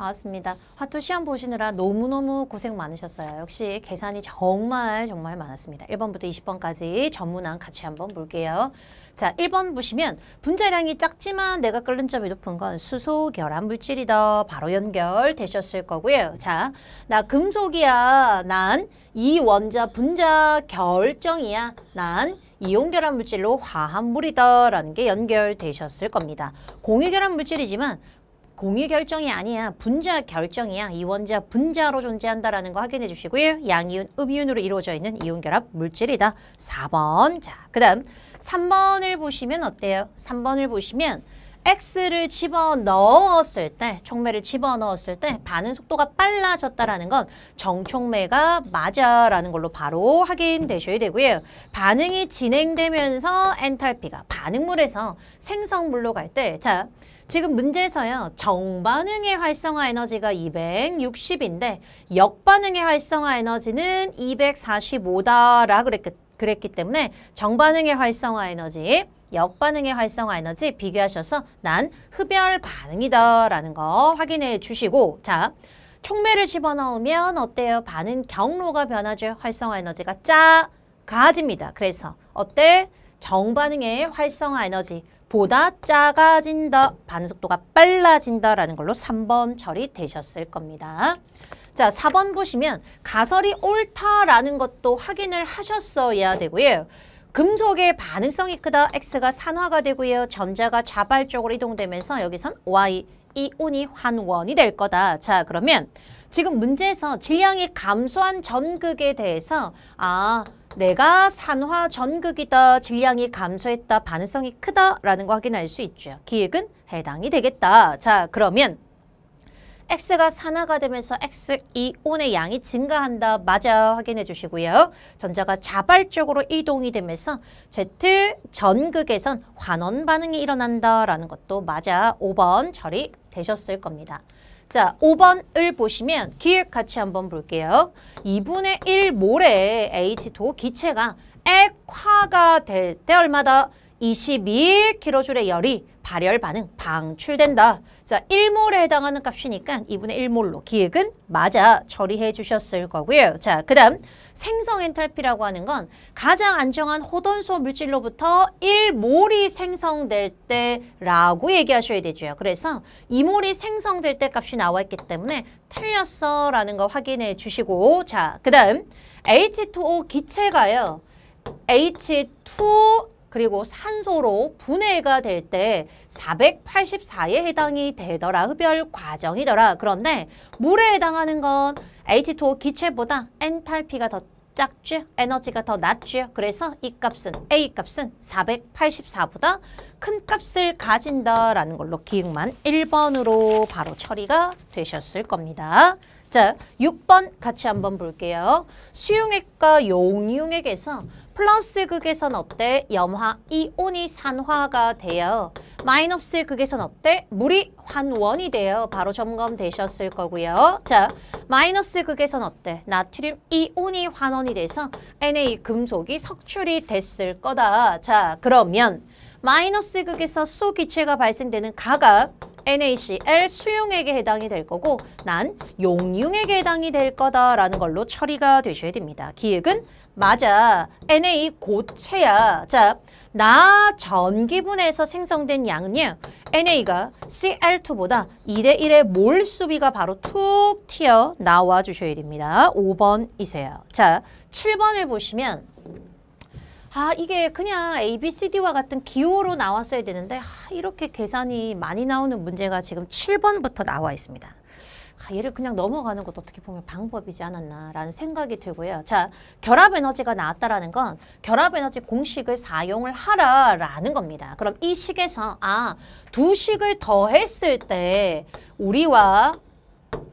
맞습니다. 화투 시험 보시느라 너무너무 고생 많으셨어요. 역시 계산이 정말 정말 많았습니다. 1번부터 20번까지 전문항 같이 한번 볼게요. 자, 1번 보시면 분자량이 작지만 내가 끓는 점이 높은 건 수소 결합 물질이더 바로 연결되셨을 거고요. 자, 나 금속이야. 난 이원자 분자 결정이야. 난 이온결합 물질로 화합물이다라는 게 연결되셨을 겁니다. 공유결합 물질이지만 공유 결정이 아니야. 분자 결정이야. 이 원자 분자로 존재한다라는 거 확인해 주시고요. 양이온, 음이온으로 이루어져 있는 이온 결합 물질이다. 4번. 자, 그다음 3번을 보시면 어때요? 3번을 보시면 X를 집어넣었을 때, 촉매를 집어넣었을 때 반응 속도가 빨라졌다라는 건 정촉매가 맞아라는 걸로 바로 확인되셔야 되고요. 반응이 진행되면서 엔탈피가 반응물에서 생성물로 갈 때, 자, 지금 문제에서요. 정반응의 활성화 에너지가 260인데 역반응의 활성화 에너지는 245다라 그랬, 그랬기 때문에 정반응의 활성화 에너지 역반응의 활성화 에너지 비교하셔서 난 흡열 반응이다 라는 거 확인해 주시고 자 촉매를 집어넣으면 어때요? 반응 경로가 변하죠. 활성화 에너지가 쫙 가집니다. 그래서 어때? 정반응의 활성화 에너지 보다 작아진다, 반응 속도가 빨라진다라는 걸로 3번 처리되셨을 겁니다. 자, 4번 보시면 가설이 옳다라는 것도 확인을 하셨어야 되고요. 금속의 반응성이 크다. X가 산화가 되고요. 전자가 자발적으로 이동되면서 여기선 Y 이온이 환원이 될 거다. 자 그러면 지금 문제에서 질량이 감소한 전극에 대해서 아 내가 산화 전극이다. 질량이 감소했다. 반응성이 크다라는 거 확인할 수 있죠. 기획은 해당이 되겠다. 자 그러면 X가 산화가 되면서 X 이온의 e, 양이 증가한다. 맞아 확인해 주시고요. 전자가 자발적으로 이동이 되면서 Z 전극에선 환원 반응이 일어난다라는 것도 맞아 5번 처리 되셨을 겁니다. 자, 5번을 보시면 기획 같이 한번 볼게요. 2분의 1 몰의 H2 기체가 액화가 될 때 얼마다? 22 킬로줄의 열이 발열 반응 방출된다. 자, 1몰에 해당하는 값이니까 2분의 1몰로 기획은 맞아 처리해 주셨을 거고요. 자, 그 다음 생성 엔탈피라고 하는 건 가장 안정한 호돈소 물질로부터 1몰이 생성될 때라고 얘기하셔야 되죠. 그래서 2몰이 생성될 때 값이 나와 있기 때문에 틀렸어 라는 거 확인해 주시고 자, 그 다음 H2O 기체가요. H2 그리고 산소로 분해가 될 때 484에 해당이 되더라. 흡열 과정이더라. 그런데 물에 해당하는 건 H2O 기체보다 엔탈피가 더 작죠. 에너지가 더 낮죠. 그래서 이 값은 A 값은 484보다 큰 값을 가진다라는 걸로 기억만 1번으로 바로 처리가 되셨을 겁니다. 자, 6번 같이 한번 볼게요. 수용액과 용융액에서 플러스 극에선 어때? 염화, 이온이 산화가 돼요. 마이너스 극에선 어때? 물이 환원이 돼요. 바로 점검되셨을 거고요. 자, 마이너스 극에선 어때? 나트륨 이온이 환원이 돼서 Na 금속이 석출이 됐을 거다. 자, 그러면 마이너스 극에서 수기체가 발생되는 가가 NaCl 수용액에 해당이 될 거고 난 용융액에 해당이 될 거다라는 걸로 처리가 되셔야 됩니다. 기획은 맞아. Na 고체야. 자, 나 전기분해에서 생성된 양은요. Na가 Cl2보다 2대 1의 몰 수비가 바로 툭 튀어 나와 주셔야 됩니다. 5번이세요. 자, 7번을 보시면 아 이게 그냥 A, B, C, D와 같은 기호로 나왔어야 되는데 아, 이렇게 계산이 많이 나오는 문제가 지금 7번부터 나와 있습니다. 아, 얘를 그냥 넘어가는 것도 어떻게 보면 방법이지 않았나라는 생각이 들고요. 자, 결합에너지가 나왔다라는 건 결합에너지 공식을 사용을 하라라는 겁니다. 그럼 이 식에서 아, 두 식을 더했을 때 우리와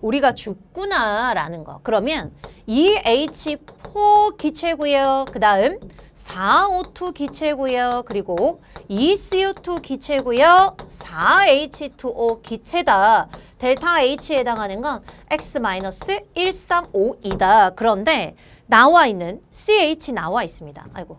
우리가 죽구나라는 거. 그러면 2H4 기체고요. 그 다음 4O2 기체고요. 그리고 2CO2 기체고요. 4H2O 기체다. 델타 H에 해당하는 건 X-1352다. 그런데 나와 있는 CH 나와 있습니다. 아이고.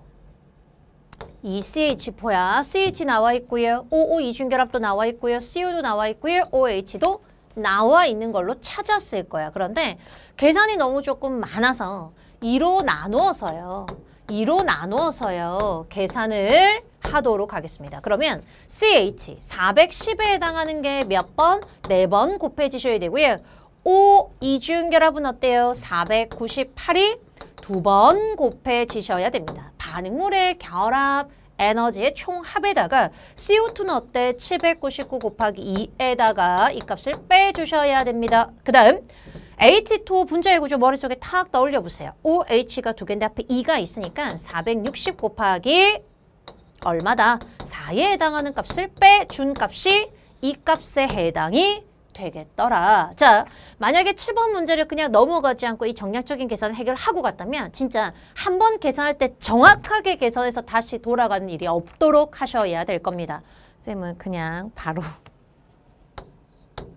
이 CH4야. CH 나와 있고요. OO 이중결합도 나와 있고요. CO도 나와 있고요. OH도 나와 있는 걸로 찾았을 거야. 그런데 계산이 너무 조금 많아서 2로 나누어서요. 2로 나눠서요. 계산을 하도록 하겠습니다. 그러면 CH 410에 해당하는 게 몇 번? 네 번 곱해지셔야 되고요. O 이중 결합은 어때요? 498이 두 번 곱해지셔야 됩니다. 반응물의 결합 에너지의 총합에다가 CO2는 어때? 799 곱하기 2에다가 이 값을 빼주셔야 됩니다. 그 다음 H토 분자의 구조 머릿속에 탁 떠올려 보세요. OH가 두 개인데 앞에 2가 있으니까 460 곱하기 얼마다? 4에 해당하는 값을 빼준 값이 이 값에 해당이 되겠더라. 자, 만약에 7번 문제를 그냥 넘어가지 않고 이 정량적인 계산을 해결하고 갔다면 진짜 한 번 계산할 때 정확하게 계산해서 다시 돌아가는 일이 없도록 하셔야 될 겁니다. 쌤은 그냥 바로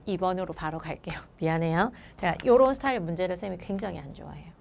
2번으로 바로 갈게요. 미안해요. 제가 이런 스타일 문제를 쌤이 굉장히 안 좋아해요.